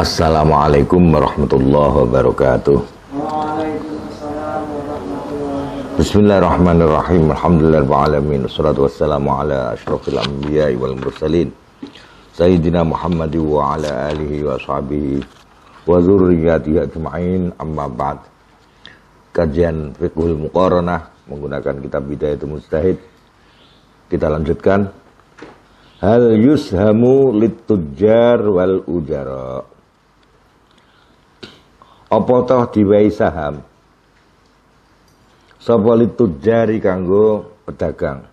Assalamualaikum warahmatullahi wabarakatuh. Bismillahirrahmanirrahim. Alhamdulillahirrahmanirrahim. Wassalatu wassalamu ala ashrafil anbiya wal mursalin. Sayyidina Muhammad wa ala alihi wa sahbihi wa zurriyatihi ajma'in amma ba'd. Kajian Fiqhul Muqaranah menggunakan kitab Bidayatul Mustahid. Kita lanjutkan. Hal yushamu litujar wal ujarok apa toh diwai saham sapa jari kanggo pedagang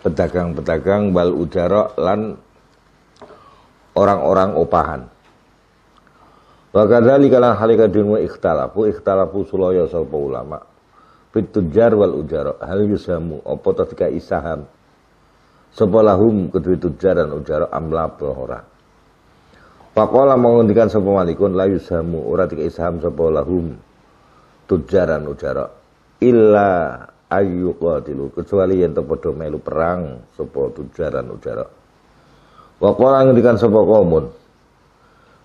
pedagang-pedagang bal udara lan orang-orang opahan Wakadha kadzalika kalang halika dunwa ikhtalafu ikhtalafu sulaya sapa ulama fitujar wal ujaro hal yusamu apa to dikai saham sapa lahum kedui tujaran lan amla ora Pakola mau ngendikan malikun layu samu ora tiga isham sopo lahum tujaran ujara illa ayu qatilu kecuali yang padha melu perang sopo tujaran ujara. wakola qala ngendikan komun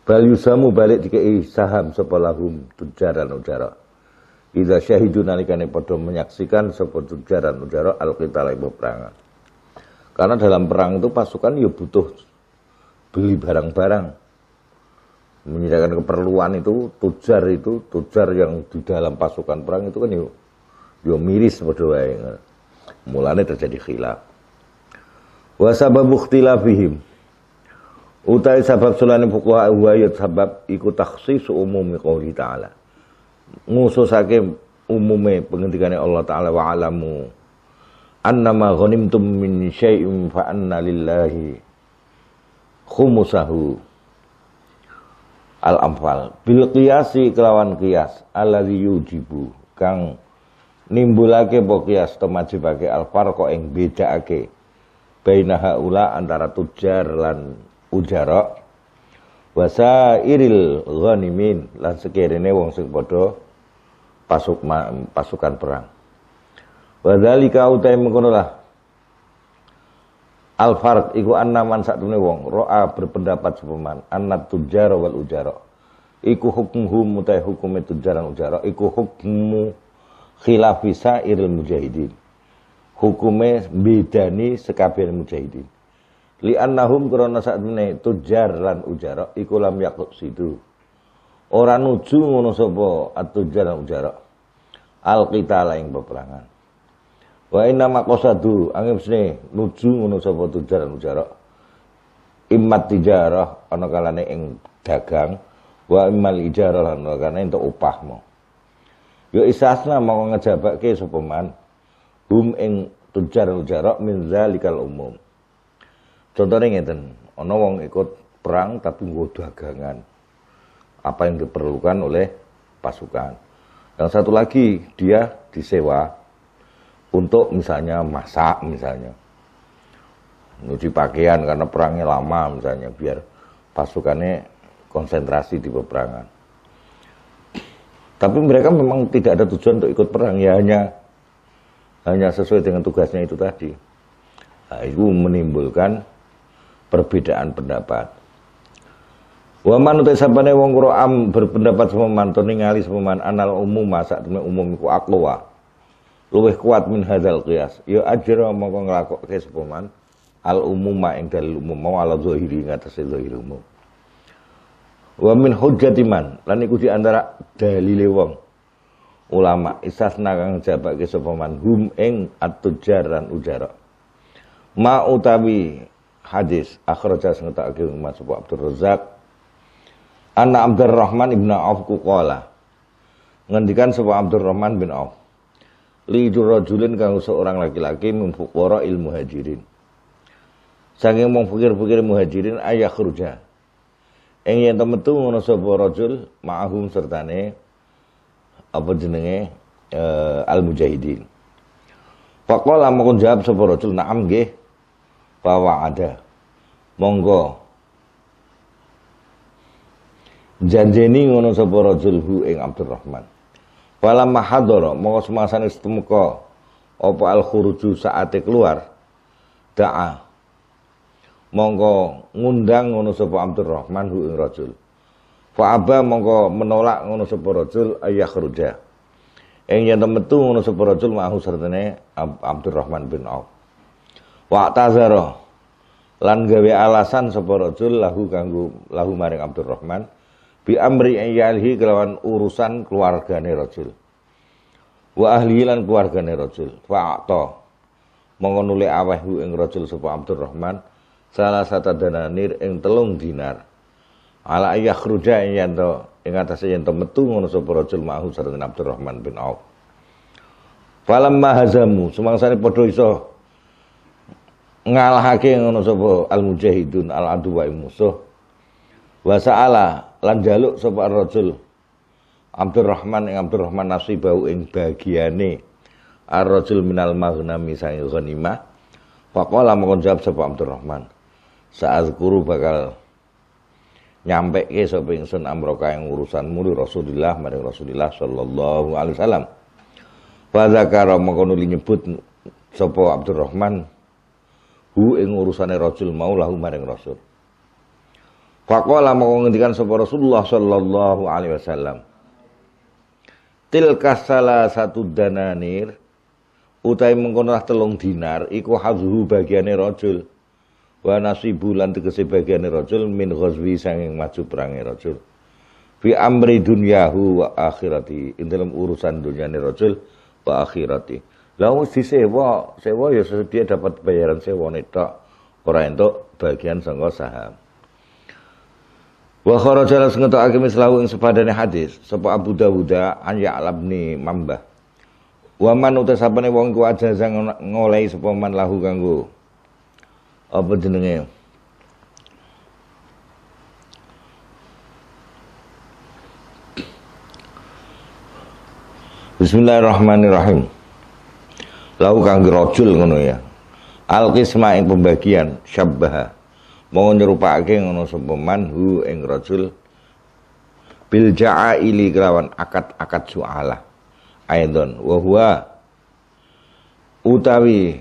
qaumun samu samu balik tiga isham sopo lahum tujaran ujara. Ida syahidu yang padha menyaksikan sopo tujaran ujara al ibu peperangan. Karena dalam perang itu pasukan ya butuh beli barang-barang menyediakan keperluan itu tujar itu tujar yang di dalam pasukan perang itu kan yo yo miris berdua mulanya terjadi khilaf wa sabab ikhtilafihim utai sabab sulani fuqaha wa sabab iku takhsis umumi qouli ta'ala ngususake umume pengendikane Allah taala wa alamu annama ghanimtum min syai'in fa anna lillahi khumusahu Al-Anfal bil qiyasi kelawan kias allazi yujibu kang nimbulake apa qiyas temajibake al-farqa ing bedakake baina haula antara tujar lan ujara iril ghanimin lan sekirene wong sing padha pasuk pasukan perang wadzalika utai mengkono lah Al farq iku anna man wong roa berpendapat sepeman anna tujara wal ujara. Iku hukmuhu mutai hukume tujaran ujara iku hukmu khilafi sairil mujahidin. Hukume bedani sekabian mujahidin. Li annahum krana sakdune tujar lan ujara iku lam yakut sidu. Ora nuju ngono sapa atujar lan ujara. Al qitala ing peperangan. Wa inna maqasadu angin sini nuju ngono sapa tujar mujarok. Immat tijarah ana kalane ing dagang wa immal ijarah lan kalane entuk upahmu. Yo isasna mau ngejabake sapa man hum ing tujar ujarok min zalikal umum. Contohnya ngeten, ana wong ikut perang tapi nggo dagangan. Apa yang diperlukan oleh pasukan. Yang satu lagi dia disewa untuk misalnya masak misalnya nyuci pakaian karena perangnya lama misalnya biar pasukannya konsentrasi di peperangan tapi mereka memang tidak ada tujuan untuk ikut perang ya hanya hanya sesuai dengan tugasnya itu tadi nah, itu menimbulkan perbedaan pendapat Wa man sabane wong kura am berpendapat semua to ningali sememan anal umum masak umum iku akloa luwih kuat min hadzal qiyas ya ajra mongko nglakoke sapa al umuma ing dalil umum mau ala zahiri atas zahir umum wa min man lan iku di antara dalile wong ulama isas kang jabake sapa man hum ing at-tujar lan ujara ma utawi hadis akhraja sing tak ke Mas Abdul Razak Anna Abdurrahman ibn Auf kuqala ngendikan sebuah Abdurrahman bin Auf Lidur rajulin kang seorang laki-laki memfukoro ilmu hajirin. Saking mong pikir-pikir muhajirin ayah kerja. Eng yang temen tuh ngono sapa rojul ma'ahum sertane apa jenenge eh, al mujahidin. Pakola mongko jawab sapa rojul na'am ge Bahwa ada. Monggo janjeni ngono sapa rojul hu ing Abdurrahman Fala mahadoro mongko semasane setemuka apa al khuruju saate keluar da'a mongko ngundang ngono sapa Abdurrahman hu ing rajul faaba aba mongko menolak ngono sapa rajul ayah khruja yang yang metu ngono sapa rajul mahu sertane Abdurrahman bin Auf wa tazara lan gawe alasan sapa rajul lahu kanggo lahu maring rohman bi amri iyalihi kelawan urusan keluargane rajul wa ahli lan keluargane rajul awah mongko nuli aweh ing rajul sapa Abdurrahman salah satu dananir ing telung dinar ala ayah khruja yen to ing atase yen to metu ngono sapa rajul mahu sareng Abdurrahman bin Auf falamma mahazamu sumangsane padha iso ngalahake ngono sapa al mujahidun al aduwa wa musuh Wa sa'ala lan jaluk sapa rajul Abdurrahman ing Abdurrahman nasibau ing bagiane Ar-rajul minal maghnami saing ghanimah Faqala mongkon jawab sapa Abdurrahman Saat guru bakal nyampe ke sapa ingsun amroka yang urusanmu li Rasulillah maring Rasulillah sallallahu alaihi wasallam. Wa zakara mongko nuli nyebut sapa Abdurrahman hu ing urusane rajul mau lahu maring Rasul. Faqala mau ngendikan sapa Rasulullah sallallahu alaihi wasallam. Tilka salah satu dananir utai mengkonolah telung dinar iku hazhu bagiane rajul wa nasibu lan tegese bagiane rajul min ghazwi sanging maju perange rajul fi amri dunyahu wa akhirati ing dalam urusan dunyane rajul wa akhirati lalu disewa sewa ya sedia dapat bayaran sewa tok ora entuk bagian sangka saham Wa kharaja lan akim islahu ing sepadane hadis sapa Abu Dawud an ya'labni Mambah. Wa man utasapane wong ku sang ngolehi sapa man lahu kanggo apa jenenge? Bismillahirrahmanirrahim. Lau kang rajul ngono ya. Al qisma ing pembagian syabbaha mau nyerupake ngono sepeman hu ing rajul bil ja'ili kelawan akad-akad su'ala aidon wa huwa utawi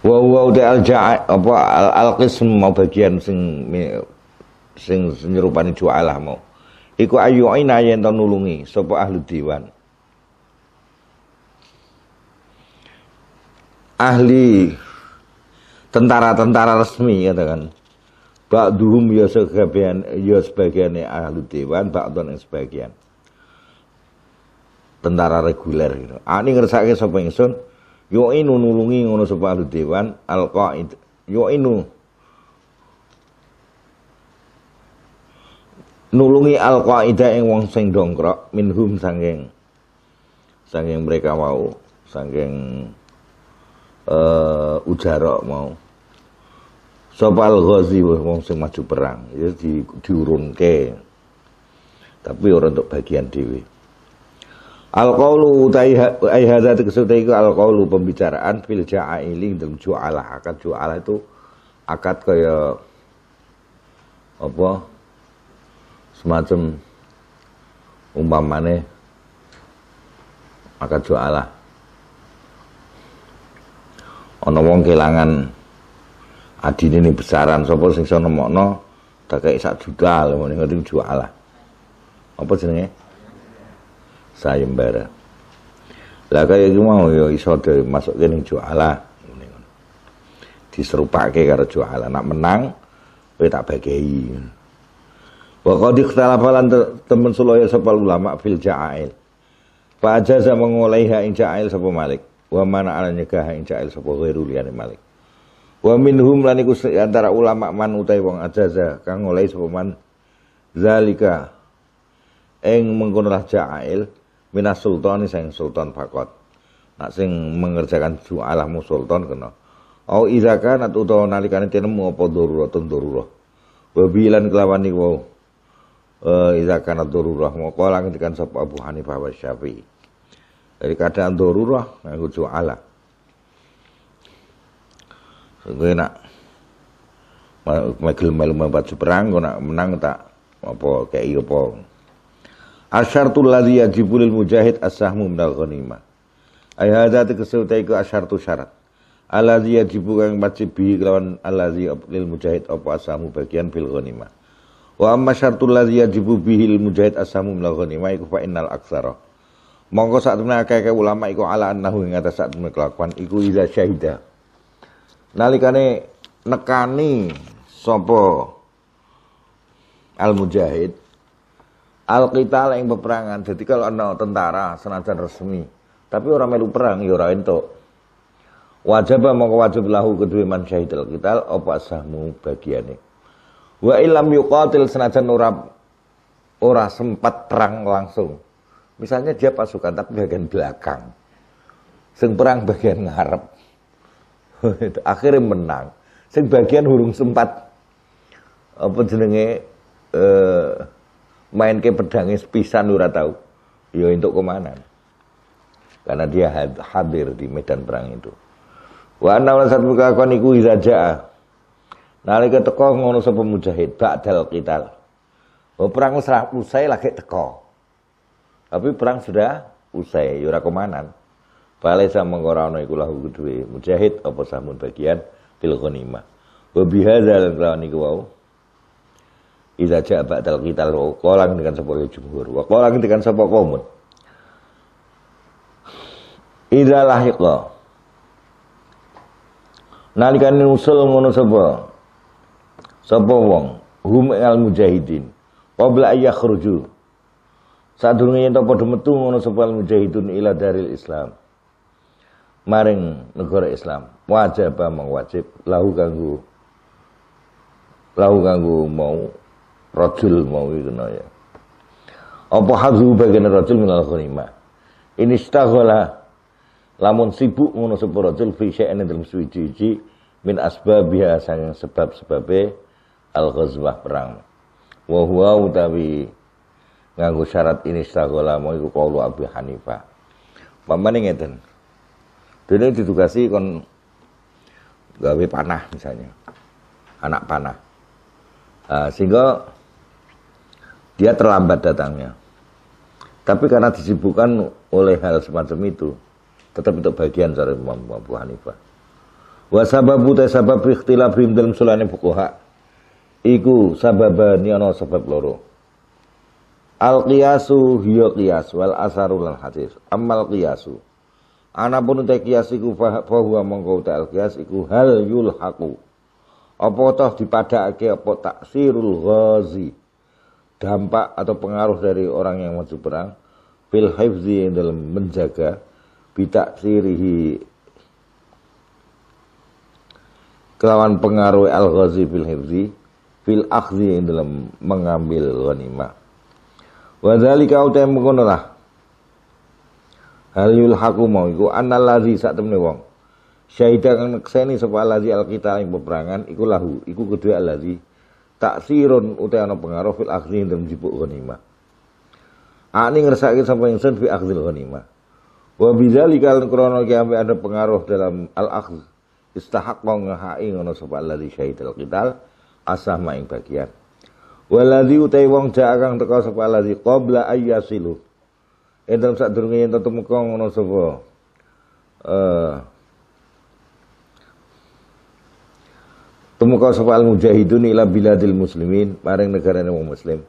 wa huwa al ja'a apa al, al qism mau bagian sing sing nyerupani ju'alah mau iku ayu aina yen nulungi sapa ahli diwan ahli tentara-tentara resmi katakan ba'duhum ya sebagian ya sebagian ahli dewan ba'dun yang sebagian tentara reguler gitu. Ah ini ngersake sapa sun yo inu nulungi ngono sapa ahli dewan al yo inu nulungi al qaida yang wong sing dongkrok minhum sanging sanging mereka mau sanging uh, ujarok mau sapa al ghazi wong sing maju perang itu ya di, diurunke tapi orang untuk bagian dewi al qaulu utai ai hadza iku al qaulu pembicaraan fil ailing dalam ju'alah akad ju'alah itu akad kaya apa semacam umpamane akad ju'alah ana wong kelangan adi ini besaran sapa sing iso nemokno tak kayak sak juta lho ning jual lah. Apa jenenge? Sayembara. Lah kaya iki mau ya iso dimasukke ning juala. Diserupake karo lah, Nak menang kowe tak bagi. Wa qad teman suloya temen ulama fil Pak Fa ajaza mengulaiha ing ja'il sapa Malik wa mana ala nikah ing ja'il sapa ghairu liyane malik wa minhum lan iku antara ulama man utai wong ajaza kang oleh sapa man zalika eng mengkono lah ja'il minas sultani sing sultan fakot nak sing mengerjakan ju'alahmu sultan kena au iza atau utawa nalikane tinemu apa daruratun darurah wa bilan kelawan iku uh, iza kana darurah maka lan ketika sapa Abu Hanifah wa Syafi'i dari keadaan dorurah nganggo doa gue nak megel melu membuat perang gue nak menang tak apa kei iya apa Ashar tu yajibu lil mujahid asahmu sahmu minal Ayah ay hadza tegese ashar asyartu syarat alladzi yajibu kang wajib bihi kelawan alladzi lil mujahid apa as bagian bil ghanimah wa amma syartul ladzi yajibu lil mujahid as-sahmu minal ghanimah iku fa'innal innal Monggo saat temen akeh ulama ikut ala annahu ing atas saat temen kelakuan iku iza syahida. Nalikane nekani sopo al mujahid al qital yang peperangan. Jadi kalau ana tentara senajan resmi tapi orang melu perang ya ora entuk. Wajib mongko wajib lahu kedua man al qital apa sahmu bagiane. Wa ilam yuqatil senajan ora ora sempat perang langsung Misalnya dia pasukan tapi bagian belakang. Sing perang bagian ngarep. Akhirnya menang. Sing bagian hurung sempat apa jenenge eh, main ke pedangnya sepisan ora tahu. Ya untuk kemana? Karena dia hadir di medan perang itu. Wa anna satu kakon iku izaja'a. Nalika teko ngono sapa mujahid ba'dal qital. Oh perang wis usai lagi teko. Tapi perang sudah usai, yura ya komanan. sama orang no lahu kedue mujahid apa samun bagian fil ghanimah. dalam kelawan lawan iku wau. Iza ja'a dal kita lo kolang dengan sapa ya jumhur wa kolang dengan sapa komun, Iza lo. Nalikan usul ngono sapa? Sapa wong hum al mujahidin ayah kerujuh. Sadurunge yang padha metu ngono sopal mujahidun ila dari Islam. Maring negara Islam, wajah apa mengwajib lahu ganggu. lahu ganggu mau rajul mau itu no ya. Apa hadhu bagian rajul minal ghanimah. Ini staghala lamun sibuk ngono sapa rajul fi syai'in dalam suwiji min biasa yang sebab sebabnya al-ghazwah perang. utawi. Wahuwa utawi nganggo syarat ini istagola mau iku kaulu Abi Hanifah. Pamane ngeten. Dene ditugasi kon gawe panah misalnya. Anak panah. Uh, sehingga dia terlambat datangnya. Tapi karena disibukkan oleh hal semacam itu, tetap untuk bagian dari Imam Abu Hanifah. Wa sababu ta sabab ikhtilafihim dalam sulane fuqaha. Iku sababani ana sabab loro Al qiyasu hiya qiyas wal asarul al hadis. Amal qiyasu. Ana pun te qiyas iku fahuwa mongko te al qiyas iku hal haqu. Apa toh dipadakake apa taksirul ghazi. Dampak atau pengaruh dari orang yang maju perang fil hifzi dalam menjaga taksirihi kelawan pengaruh al ghazi fil hifzi fil akhzi dalam mengambil ghanimah Wa zalika uta mengkono lah. Hal haku mau iku anallazi sak temne wong. Syahidah kang nekseni sapa allazi alkita ing peperangan iku lahu, iku kedua allazi taksirun uta ana pengaruh fil ing dalam jipuk ghanima Ani ngersake sapa sen fi akhdil ghanima Wa bidzalika al krono ki ada pengaruh dalam al akhir istahaq wa ngahai ngono sapa allazi syahidal qital asah maing bagian. Waladhi utai wong ja akang teka sapa ladzi qabla ayyasilu. Ing dalem sadurunge yen tetep muka ngono sapa. Eh Tumeka sapa al mujahidun ila biladil muslimin bareng negarane wong muslim.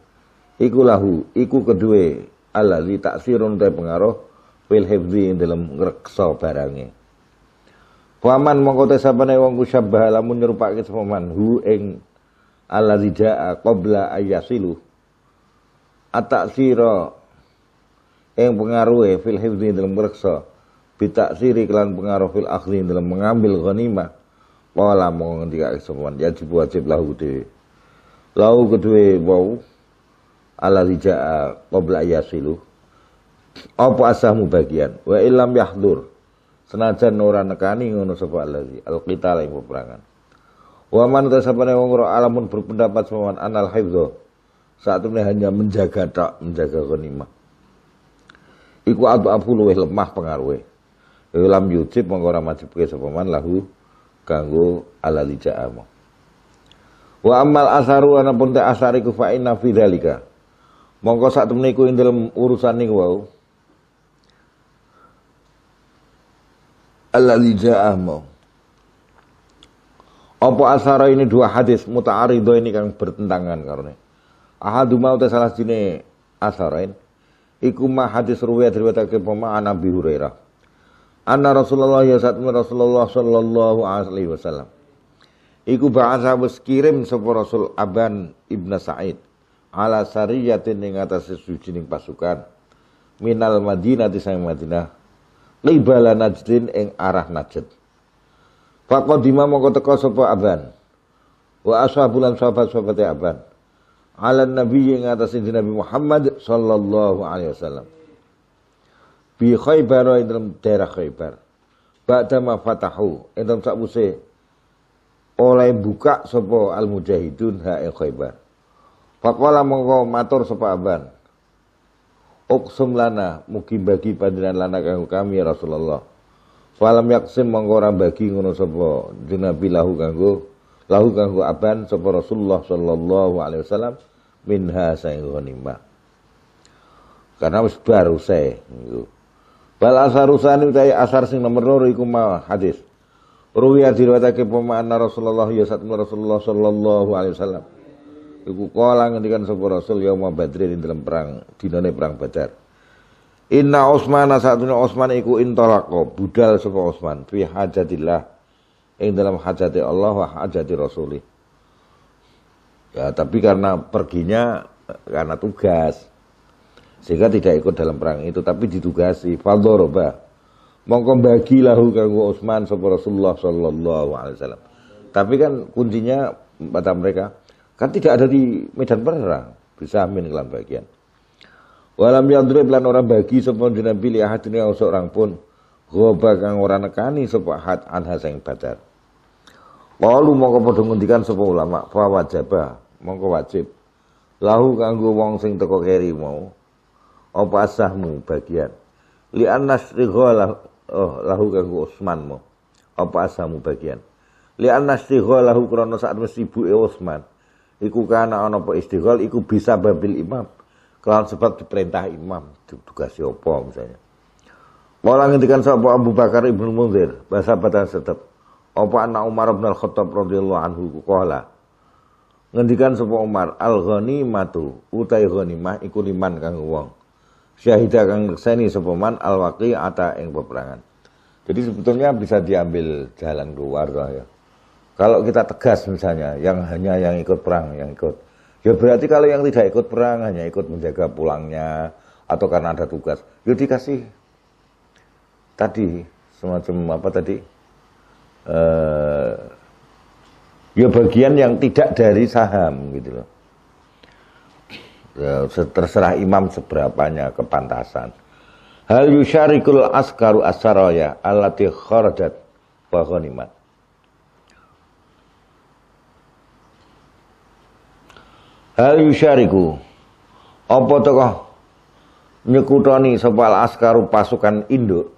Iku lahu, iku kedue alladzi taksirun te pengaruh fil ing dalam ngreksa barange. Paman mongko te sapane wong kusyabah lamun nyerupake sapa man hu ing ala jaa qobla ayyasilu siro yang pengaruhi fil hifdzi dalam bitak siri kelan pengaruh fil akhli dalam mengambil ghanimah wala mau ngendika kesempatan ya wajib lahu kedua, lahu kedua wau ala jaa qobla ayyasilu apa asahmu bagian wa ilam yahdur senajan ora nekani ngono sapa alladzi alqital yang peperangan Wa man tasabana wong ora alamun berpendapat sawan anal hifdza. Saat ini hanya menjaga tak menjaga ghanimah. Iku adu abu luweh lemah pengaruh. Dalam yujib mongko ora majibke sapa lalu lahu kanggo ala ja'ama. Wa amal asaru anapun pun asari ku fa Mongko saat ini iku dalam urusan ni wau. Alali amo. Apa asara ini dua hadis muta'arido ini kan bertentangan karena ahadu mau salah sini asarain iku ma hadis ruwiyah riwayatake pema ana bi Hurairah. Anna Rasulullah ya saat Rasulullah sallallahu alaihi wasallam. Iku bahasa wis kirim sapa Rasul Aban Ibnu Sa'id ala sariyatin ing atas sujining pasukan minal Madinah di Madinah libala Najdin ing arah Najd. Faqadima mongko teko sopo Aban. Wa bulan lan sahabat-sahabate Aban. Ala nabi yang atas Nabi Muhammad sallallahu alaihi wasallam. Bi Khaybar dalam daerah Khaybar. Ba'da ma fatahu dalam sakuse oleh buka sopo al mujahidun ha'il Khaybar. Faqala mongko matur sopo Aban. Uksum lana mugi bagi panjenengan lana kanggo kami ya Rasulullah. Falam yaksim mongko orang bagi ngono sopo jenabi lahu kanggo lahu kanggo aban sopo Rasulullah sallallahu alaihi wasallam minha saing ghanima. Karena wis baru usai Bal asar usani utai asar sing nomor loro iku ma hadis. Ruwiya dirwatake pemana Rasulullah ya satmu Rasulullah sallallahu alaihi wasallam. Iku kolang ngendikan sopo Rasul yauma Badrin dalam perang dinane perang Badar. Inna saat satunya Utsman iku intolako budal sapa Utsman fi hajatillah ing dalam hajati Allah wa hajati Rasulih. Ya, tapi karena perginya karena tugas sehingga tidak ikut dalam perang itu tapi ditugasi fadoroba mongko bagi lahu kanggo Utsman sapa Rasulullah sallallahu alaihi wasallam. Tapi kan kuncinya kata mereka kan tidak ada di medan perang bisa amin kelam bagian. Walam yadrib lan orang bagi sapa Nabi ahad ini ing seorang pun. Ghoba kang orang nekani sapa ahad anha sing badar. Lalu mongko padha ngendikan sapa ulama fa wajaba mongko wajib lahu kanggo wong sing teko keri mau apa asahmu bagian li anasrigha lahu, oh, lahu kanggo osman mau apa asahmu bagian li riho lahu krana sak mesti ibuke Utsman iku kana ana istighol iku bisa babil imam Kelawan sebab diperintah imam, tugas opo misalnya. Maula ngendikan sapa Abu Bakar Ibnu Munzir, bahasa batak setep Apa anak Umar bin Al-Khattab radhiyallahu anhu qala. Ngendikan sapa Umar, al-ghanimatu utai ghanimah iku liman kang wong. Syahidah kang si sapa man al-waqi'ata ing peperangan. Jadi sebetulnya bisa diambil jalan keluar ya. Kalau kita tegas misalnya, yang hanya yang ikut perang, yang ikut Ya berarti kalau yang tidak ikut perang hanya ikut menjaga pulangnya atau karena ada tugas, ya dikasih tadi semacam apa tadi? Uh, ya bagian yang tidak dari saham gitu loh. Ya, terserah imam seberapanya kepantasan. Hal yusyarikul askaru asaraya alati kharadat bahonimat. hal yusyariku apa tokoh nyekutoni sopal askaru pasukan induk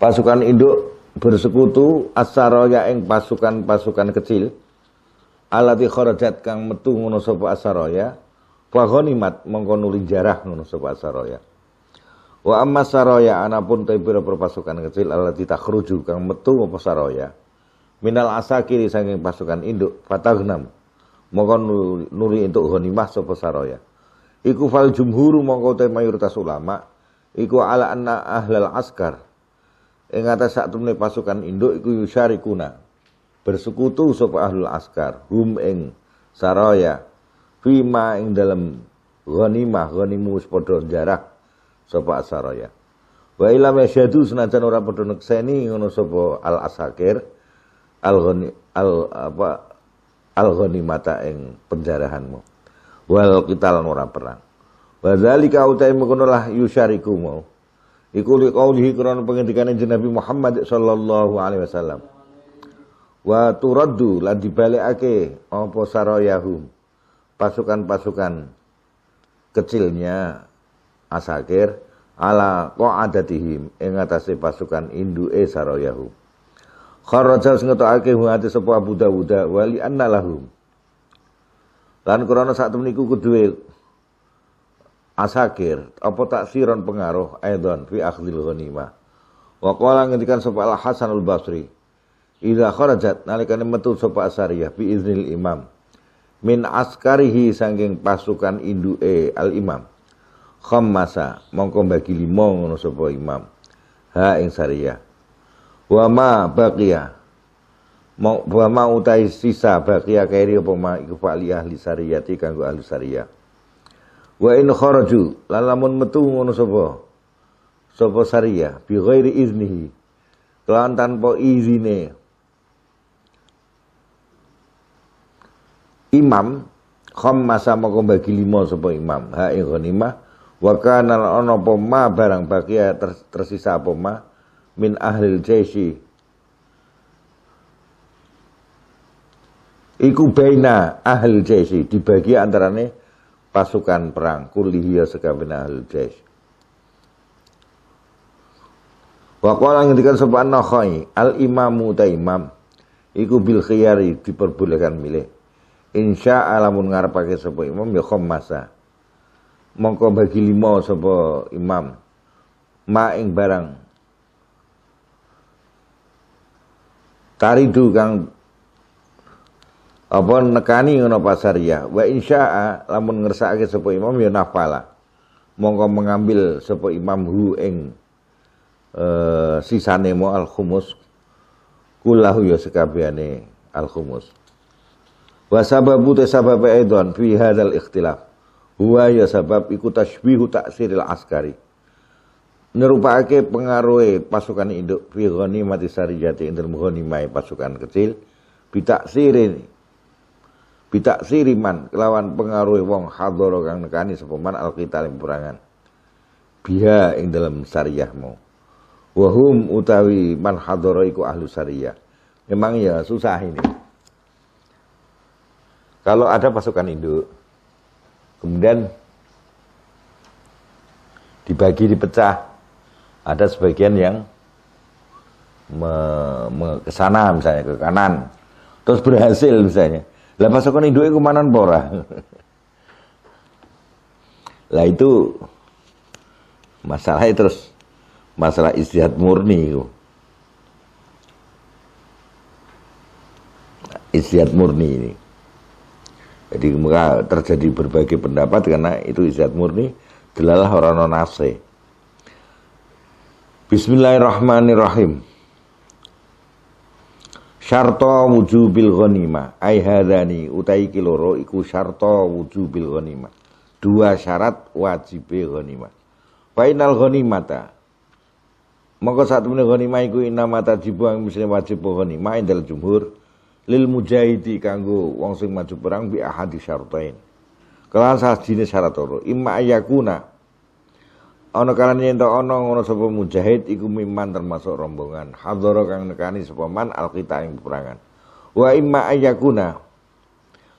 pasukan induk bersekutu asaraya ing pasukan-pasukan kecil alati khorajat kang metu ngono sapa asaraya fa mengkonuli jarah ngono sapa asaraya wa amma saraya anapun te pira pasukan kecil alati takhruju kang metu apa saraya minal asakiri saking pasukan induk fatagnam moga nuri untuk ghanimah sapa saroya, iku fal jumhuru mongko te mayoritas ulama iku ala anna ahlal askar ing atas sak pasukan induk iku kuna, bersekutu sapa ahlul askar hum ing saroya, fima ing dalam ghanimah ghanimu padha jarak sapa saroya, wa ilam yasyadu senajan ora padha nekseni ngono sapa al asakir al -ghani, al apa al mata eng penjarahanmu wal qital ora perang wa zalika utai mengkonolah yusyariku mau iku li qaulihi kron pengendikane Nabi Muhammad sallallahu alaihi wasallam wa turaddu lan dibalekake apa sarayahum pasukan-pasukan kecilnya asakir ala qadatihim ing atase pasukan induke sarayahum Kharaja sing ngetokake hu sapa Abu Dawud wali anna lahum. Lan krana sak temeniku kuduwe asakir apa taksiran pengaruh aidan fi akhdil ghanimah. Wa qala ngendikan sapa Al Hasan Al Basri. Idza kharajat nalika metu sapa asariyah bi iznil imam. Min askarihi sangking pasukan induke Al Imam. Khammasa mongko bagi limo ngono sapa imam. Ha ing sariyah buama ma mau buama utai sisa bakia kairi apa ma iku fali ahli sariyati kanggo ahli syariah. wa in kharaju lalamun metu ngono sapa sapa syariah bi ghairi iznihi Kelan tanpa izine imam masa moko bagi lima sapa imam ha ing ghanimah wa kana ana apa ma barang baqiya tersisa apa ma min ahlil jaisi Iku baina ahlil jaisi dibagi antarane pasukan perang kulihiya sekabina ahlil jais. orang ngendikan sapa Nakhai al imamu ta imam iku bil khiyari diperbolehkan milih. Insya alamun ngarepake sapa imam ya masa Mongko bagi lima sapa imam maing barang taridu kang apa nekani ngono ya. wa insya'a lamun ngersakake sapa imam ya nafala mongko mengambil sapa imam hu ing e, sisane mo al khumus kullahu ya sekabehane al khumus wa sababu te sababe aidan fi hadzal ikhtilaf huwa ya sabab iku tashbihu siril askari nerupake pengaruhi pasukan induk fi mati sari jati intermuhoni mai pasukan kecil sirin bitaksiri siriman kelawan pengaruhi wong hadoro kang nekani sepeman alkitab yang perangan biha ing dalam sariyahmu wahum utawi man hadoro iku ahlu sariyah memang ya susah ini kalau ada pasukan induk kemudian dibagi dipecah ada sebagian yang me, me, ke sana misalnya ke kanan terus berhasil misalnya lah pasukan induk kemana mana pora lah itu masalahnya terus masalah istihad murni itu istihad murni ini jadi maka terjadi berbagai pendapat karena itu istihad murni delalah orang nonase Bismillahirrahmanirrahim. Syarto wujubil ghanima ai hadani utai kiloro iku syarto wujubil ghanima. Dua syarat wajib ghanima. Fainal ghanimata. Maka saat temene ghanima iku inamata jibuang misalnya wajib ghanima indal jumhur lil mujahidi kanggo wong sing maju perang bi ahadi syartain. Kelan sajine syarat loro imma ayakuna ana kalane ento ana ngono sapa mujahid iku miman termasuk rombongan hadhara kang nekani sapa man alqita ing peperangan wa imma ayakuna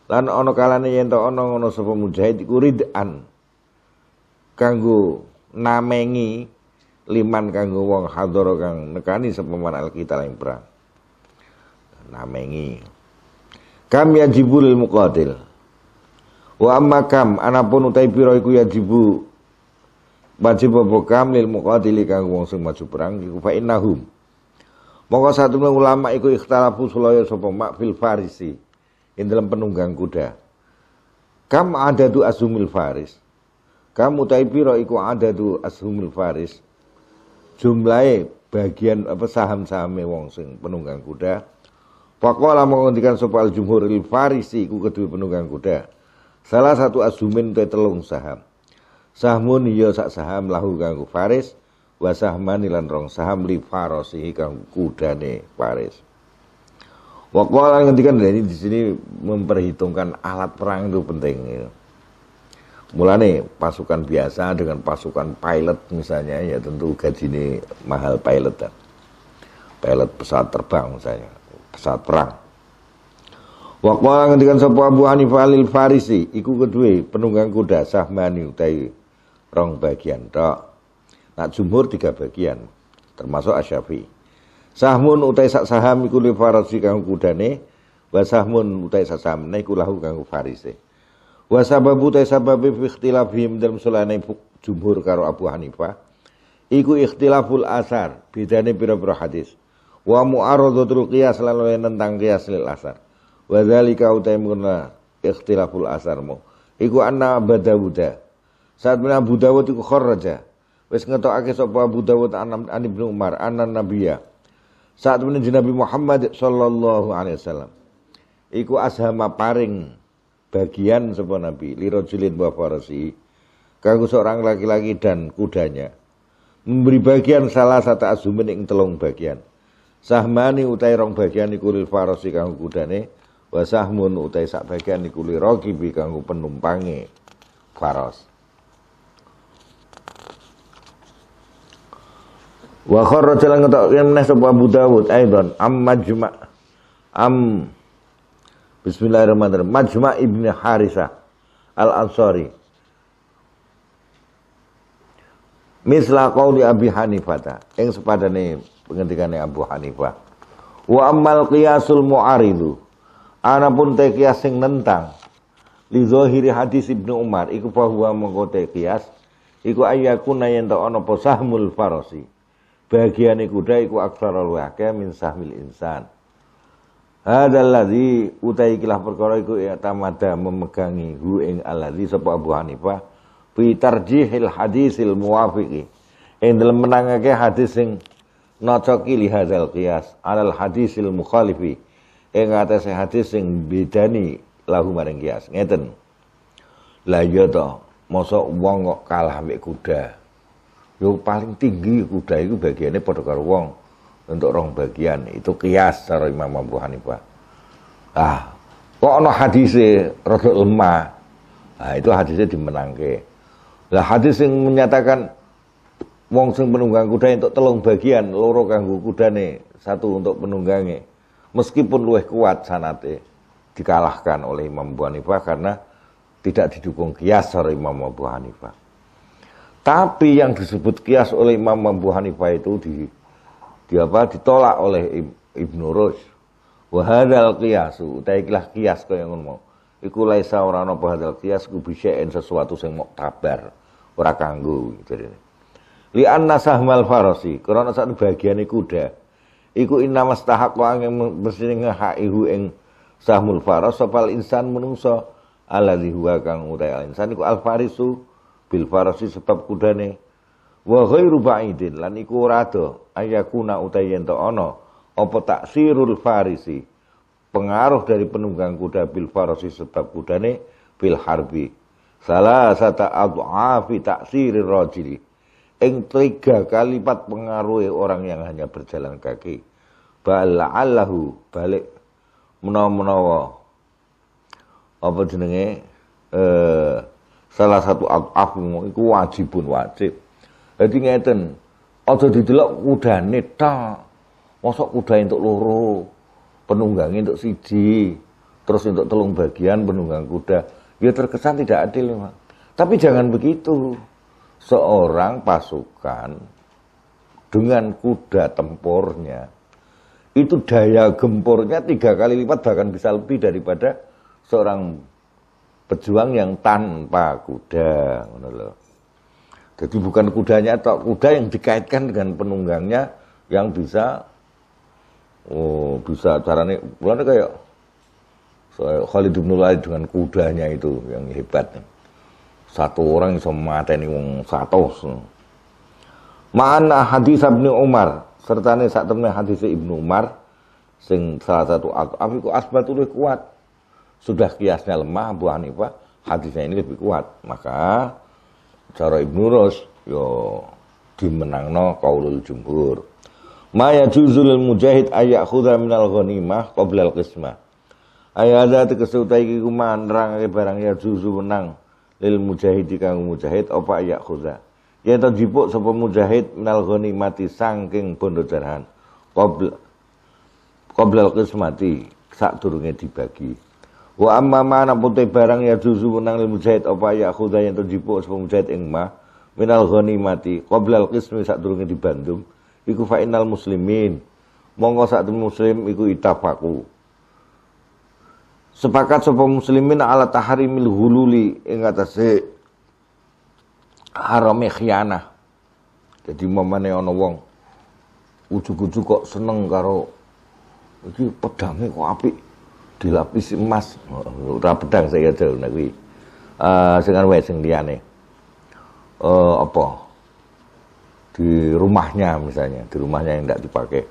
lan ana kalane ento ana ngono sapa mujahid iku ridan kanggo namengi liman kanggo wong hadhara kang nekani sapa man alqita ing perang namengi kam yajibul muqatil wa amma kam anapun utai pira iku yajibu wajib apa kam lil muqatili kang wong sing maju perang iku fa innahum mongko satune ulama iku ikhtilafu sulaya sapa mak fil farisi ing dalam penunggang kuda kam tu asumil faris kam utai piro iku tu asumil faris jumlahe bagian apa saham-sahame wong sing penunggang kuda Pakola mengondikan sopal jumhur il farisi iku kedua penunggang kuda. Salah satu asumin te telung saham sahmun ya sak saham lahu kanggo Faris wa sahman lan rong saham li farosihi kang kudane Faris Waktu ngendikan dari di sini memperhitungkan alat perang itu penting. Ya. Mulane pasukan biasa dengan pasukan pilot misalnya ya tentu gaji ini mahal pilot kan. Pilot pesawat terbang misalnya, pesawat perang. Waktu ngendikan sebuah Abu Hanifah Al Farisi iku kedua penunggang kuda Sahmani utai rong bagian tok. Nak jumhur tiga bagian, termasuk asyafi. Sahmun utai sak saham iku li farasi kang kudane, wa sahmun utai sak saham nek lahu kang farise. Wa sabab utai sababe fi ikhtilafihim dalam sulane jumhur karo Abu Hanifah iku ikhtilaful asar, bedane pira-pira hadis. Wa mu'aradatul qiyas lalu tentang qiyas lil asar. Wa zalika utai mengena ikhtilaful asarmu. Iku anna badawuda saat menawa Abu Dawud iku kharraja. Wis ngetokake sapa Abu Dawud an Ibnu Umar anan Nabiya. Saat menawa Nabi Muhammad sallallahu alaihi wasallam iku ashama paring bagian sapa Nabi lirajulin wa farasi kanggo seorang laki-laki dan kudanya memberi bagian salah satu azumin ing telung bagian sahmani utai rong bagian iku lil farasi kanggo kudane wa sahmun utai sak bagian iku li bi kanggo penumpange faros. Wa kharra jalan ngetokke meneh sapa Abu Dawud aidan am majma am Bismillahirrahmanirrahim. Majma Ibnu Harisah Al-Ansari. Misla qauli Abi Hanifah ing sepadane pengendikane Abu Hanifah. Wa ammal qiyasul mu'aridu. Anapun te kias sing nentang li zahiri hadis Ibnu Umar iku bahwa mengko te kias iku ayakuna yen ono apa sahmul bagiane kuda iku aksara luwake min sahmil insan Adalah di utai kilah perkara iku ya, tamada memegangi hu ing aladzi sapa Abu Hanifah fi tarjihil hadisil muwafiqi ing dalem menangake hadis sing nocoki li hadzal qiyas alal hadisil mukhalifi ing atase hadis sing bedani lahu maring qiyas ngeten la iya to mosok wong kok kalah mek kuda yang paling tinggi kuda itu bagiannya pada karo untuk rong bagian itu kias cara Imam Abu Hanifah ah kok ono hadisnya rada lemah nah, itu hadisnya dimenangke lah hadis yang menyatakan wong sing penunggang kuda untuk telung bagian loro kanggo nih satu untuk penunggangnya meskipun luwih kuat sanate dikalahkan oleh Imam Abu Hanifah karena tidak didukung kias cara Imam Abu Hanifah. Tapi yang disebut kias oleh Imam Abu Hanifah itu di, di apa ditolak oleh Ibnu Rushd. Wahadal kiasu, utai kias kau yang mau. Iku laisa ora ana hadal kias ku sesuatu yang mau tabar, ora kanggo jarene. Li anna sahmal farasi, karena saat bagiane kuda. Iku inna mastahaqqa angin mesti ngehaihu ing sahmul faros, sopal insan menungso ala huwa kang utai al insan iku al farisu bil farasi sebab kudane wa ghairu ba'idin lan iku ora ayakuna utayen to ana apa taksirul farisi pengaruh dari penunggang kuda bil farasi sebab kudane bil harbi salah sata adhafi taksirir rajuli ing tiga kali lipat pengaruh orang yang hanya berjalan kaki bala'allahu balik menawa-menawa apa jenenge eh salah satu itu wajib pun wajib. Jadi ngeten, aja didelok kuda neta, masuk kuda untuk loro, penunggangnya untuk siji, terus untuk telung bagian penunggang kuda. Ya terkesan tidak adil, Pak. Tapi jangan begitu. Seorang pasukan dengan kuda tempurnya itu daya gempurnya tiga kali lipat bahkan bisa lebih daripada seorang pejuang yang tanpa kuda ngono Jadi bukan kudanya atau kuda yang dikaitkan dengan penunggangnya yang bisa oh bisa caranya bulan kayak so, Khalid bin Walid dengan kudanya itu yang hebat. Satu orang bisa mateni wong satu. mana hadis Ibnu Umar serta nih saat temen hadis Ibnu Umar sing salah satu aku, aku asbatul kuat sudah kiasnya lemah Abu Hanifah hadisnya ini lebih kuat maka cara Ibnu Rus yo dimenangno kaulul jumhur Maya juzul mujahid ayak khudha minal ghanimah qoblal qismah Ayat ada tegese utai iki kumandrange barang ya juzu menang lil mujahid kang mujahid opa ayak khudha ya to jipuk sapa mujahid minal ghanimati saking bondo jarahan qoblal qismati sak turunnya dibagi Wa amma mana putih barang ya juzu menang lil mujahid apa ya khudha yang terjipu sebab mujahid ing ma minal ghanimati qabla al qismi sak durunge Bandung iku fa innal muslimin monggo sak muslim iku itafaku sepakat sapa muslimin ala taharimil hululi ing atase harame khianah jadi mamane ana wong ujug-ujug kok seneng karo iki pedange kok apik dilapisi emas ora pedang saya kira nek kuwi eh sing sing liyane eh apa di rumahnya misalnya di rumahnya yang tidak dipakai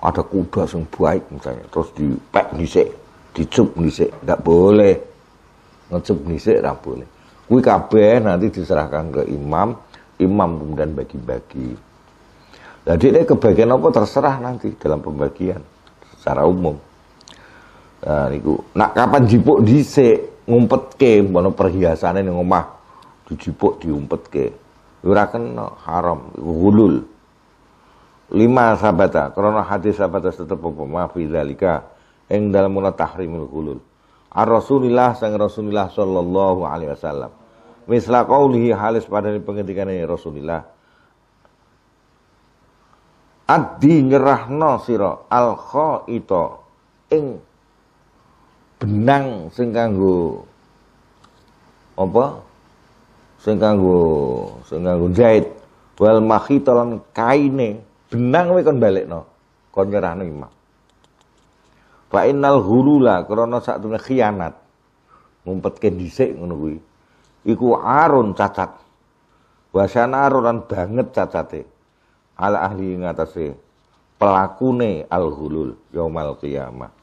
ada kuda yang baik misalnya terus dipek nisek dicup nisek tidak boleh ngecup nisek tidak boleh kuwi kabeh nanti diserahkan ke imam imam kemudian bagi-bagi jadi ini kebagian apa terserah nanti dalam pembagian secara umum Nah, niku nak kapan jipuk dhisik ngumpetke mbono perhiasane ning omah dijipuk diumpetke. Ora kena haram, gulul. Lima sabata, karena hadis sabata tetap apa mafi dalika dalam mula tahrimul gulul. Ar Rasulillah sang Rasulillah sallallahu alaihi wasallam. Misla qaulihi halis pada ini Rasulillah. Adi no sira al khaita ing benang sing kanggo apa sing kanggo sing kanggo jahit wal makhita lan kaine benang kowe kon balekno kon nyerahno imam fa innal ghulula krana sakdune khianat ngumpetke dhisik ngono kuwi iku arun cacat wasana aronan banget cacate ala ahli ngatasé pelakune al ghulul yaumal qiyamah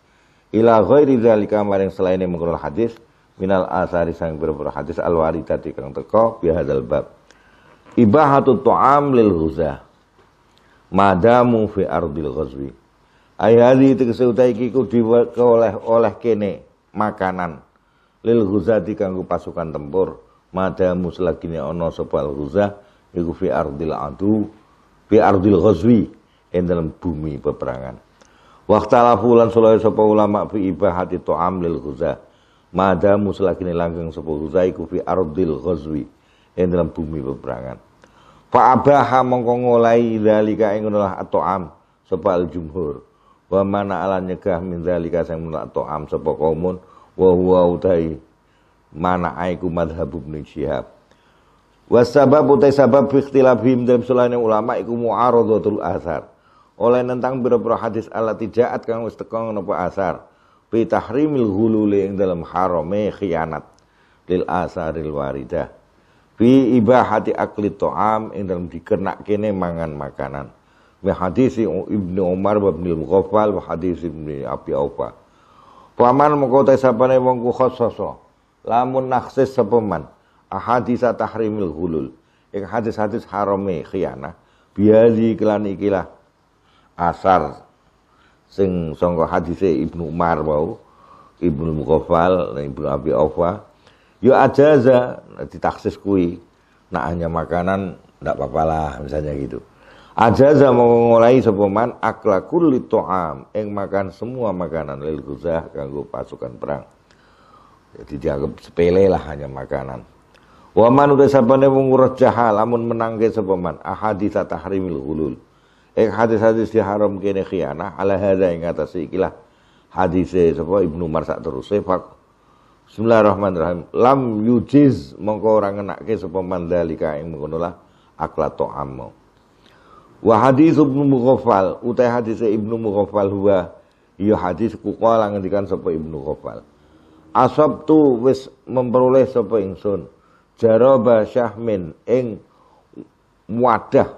ila ghairi dzalika maring selain mengkono hadis minal asari sang berburu hadis al waridati kang teko bihadzal bab ibahatu tu'am lil ghuzah madamu fi ardil ghazwi ay hadi tegese utahe iki ku oleh oleh kene makanan lil di kanggo pasukan tempur madamu selagine ana sapa al ghuzah iku fi ardil adu fi ardil ghazwi ing bumi peperangan Waktalafu lan sulai sapa ulama fi ibahati ta'am lil ghuzah. Madamu selakini langgeng sapa kuzai iku fi ardil ghazwi. Yang dalam bumi peperangan. Fa abaha mongko ngolai yang ing atau ta'am sapa al jumhur. Wa mana ala nyegah min dalika sing menolak ta'am sapa kaumun wa huwa utai mana aiku madhabu ibn syihab. Wasabab utai sabab ikhtilafihim dalam sulainya ulama iku tul asar oleh tentang beberapa hadis ala tijaat kang wis teko asar bi tahrimil hululi ing dalam harame khianat lil asaril waridah bi ibahati akli toam ing dalam kene mangan makanan wa hadis Ibnu Umar wa Ibnu Mughafal wa hadis Ibnu api Aufa. Paman moko ta sapane wong ku khososo. Lamun naksis sepeman ahadisa tahrimil hulul. Ing hadis-hadis harome khianat biali kelan ikilah asar sing sangka hadise Ibnu Umar wau Ibnu Muqaffal Ibnu Abi Aufa ya ajaza ditaksis kui nah hanya makanan ndak papalah misalnya gitu ajaza mau mengulai sepeman akla kulli ta'am ing makan semua makanan lil guzah kanggo pasukan perang jadi dianggap sepele lah hanya makanan Waman udah sabane wong jahal, namun menangke sepeman ahaditsa tahrimil hulul Eh hadis-hadis diharam kene khianah ala hadza ing atase ikilah hadise sapa Ibnu Umar sak teruse eh, fak Bismillahirrahmanirrahim. Lam yujiz mongko ora ngenake sapa mandalika ing ngono lah akla ta'am. Wa hadis Ibnu Mughaffal utai iya hadis Ibnu Mughaffal huwa ya hadis kuqala ngendikan sapa Ibnu Mughaffal. Asab tu wis memperoleh sapa ingsun jaroba syahmin ing wadah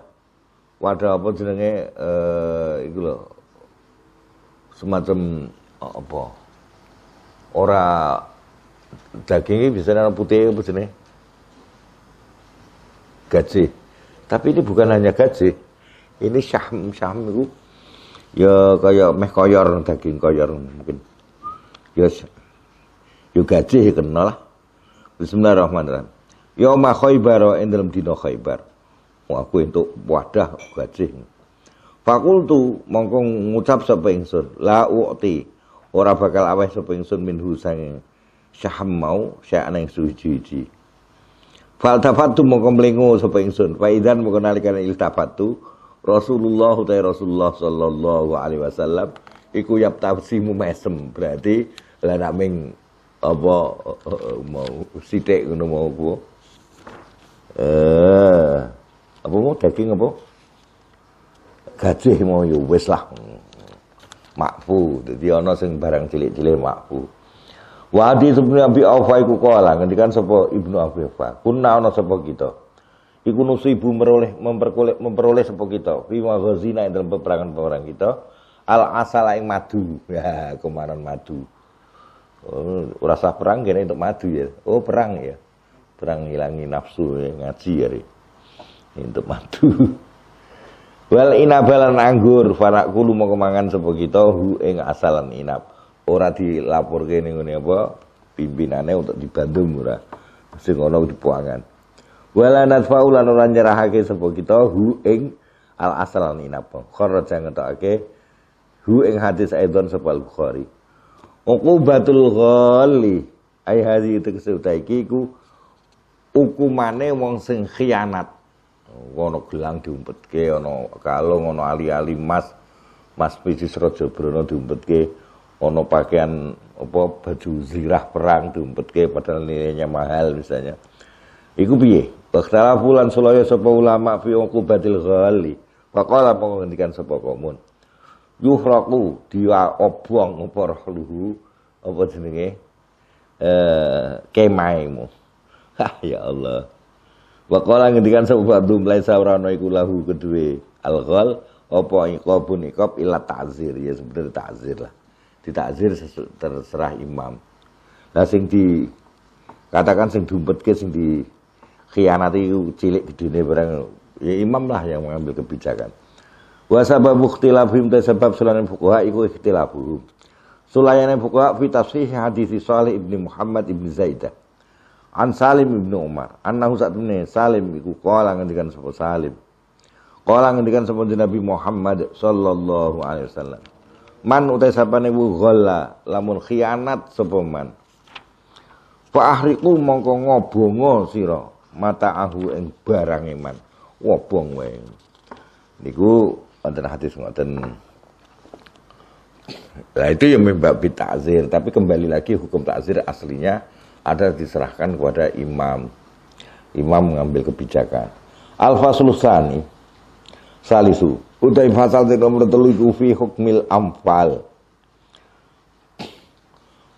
wadah apa jenenge eh iku lho. Semacam apa? Ora dagingnya bisa nang putih apa jenenge? Gaji. Tapi ini bukan hanya gaji. Ini syahm syahm itu ya kayak meh koyor daging koyor mungkin. Ya yo ya gaji ya kenal lah. Bismillahirrahmanirrahim. Yauma Khaibar baro endalam dinokoi bar aku untuk wadah gajih. Fakultu mongkong ngucap sapa ingsun, la uqti ora bakal aweh sapa ingsun min sange syaham mau sya'an ing suci-suci. Faltafatu mongkong mlingo sapa ingsun, faidan mongko nalikan iltafatu Rasulullah ta Rasulullah sallallahu alaihi wasallam iku yap tafsimu mesem berarti lah nak ming apa eh, eh, mau sithik ngono mau apa eh apa mau daging apa gajih mau ya lah makfu jadi ana sing barang cilik-cilik makfu Wadi sebenarnya ibnu abi aufa iku kala ngendikan ibnu abi aufa kunna ana sapa kita iku ibu meroleh memperoleh memperoleh sapa kita fi maghazina yang dalam peperangan-peperangan kita al asala ing madu ya kemaran madu Oh, rasa perang gini untuk madu ya. Oh perang ya. Perang hilangi nafsu ya, ngaji ya untuk madu. Wal inabalan anggur fanak kulu mau kemangan sebegito hu ing asalan inap. Ora ke ini ngene apa Pimpinannya untuk dibantu murah. Masih ana dipuangan. Wala nadfa'u lan ora nyerahake sebegito hu ing al asalan inap. Kharaja ke hu ing hadis aidon sebal Bukhari. Uqubatul ghali ai hadhi itu kesutai ku hukumane wong sing khianat ono gelang diumpetke ono kalung ono ali-ali mas mas pisis raja brana diumpetke ono pakaian apa baju zirah perang diumpetke padahal nilainya mahal misalnya iku piye Bakhtala fulan sulaya sapa ulama fi uqubatil ghali. Faqala menghentikan sapa komun. Yuhraku dia obong apa luhu apa jenenge? Eh kemaimu. Hah ya Allah. Wakola qala ngendikan sapa ba'dhum laisa ora ana kedua opo opo alghal apa iqabun ta'zir ya sebenarnya ta'zir lah. di Ditakzir terserah imam. Lah sing di katakan sing dumpet ke sing di khianati cilik di dunia barang ya imam lah yang mengambil kebijakan. Wa sabab ikhtilafihim ta sebab sulayan fuqaha iku ikhtilafuhum. Sulayan fuqaha fi tafsih hadis Salih ibni Muhammad ibni Zaidah An Salim ibnu Umar, saat ini Salim iku kolang ngendikan sapa Salim. kolang ngendikan sapa Nabi Muhammad sallallahu alaihi wasallam. Man utai sapane wu gola, lamun khianat sapa man. Fa ahriku mongko ngobongo mata ahu eng barang iman, Wobong wae. Niku wonten hadis ngoten. Nah itu yang membab takzir, tapi kembali lagi hukum takzir aslinya ada diserahkan kepada imam. Imam mengambil kebijakan. al Sani, Salisu, Utai fasal tidak nomor telu fi hukmil amfal.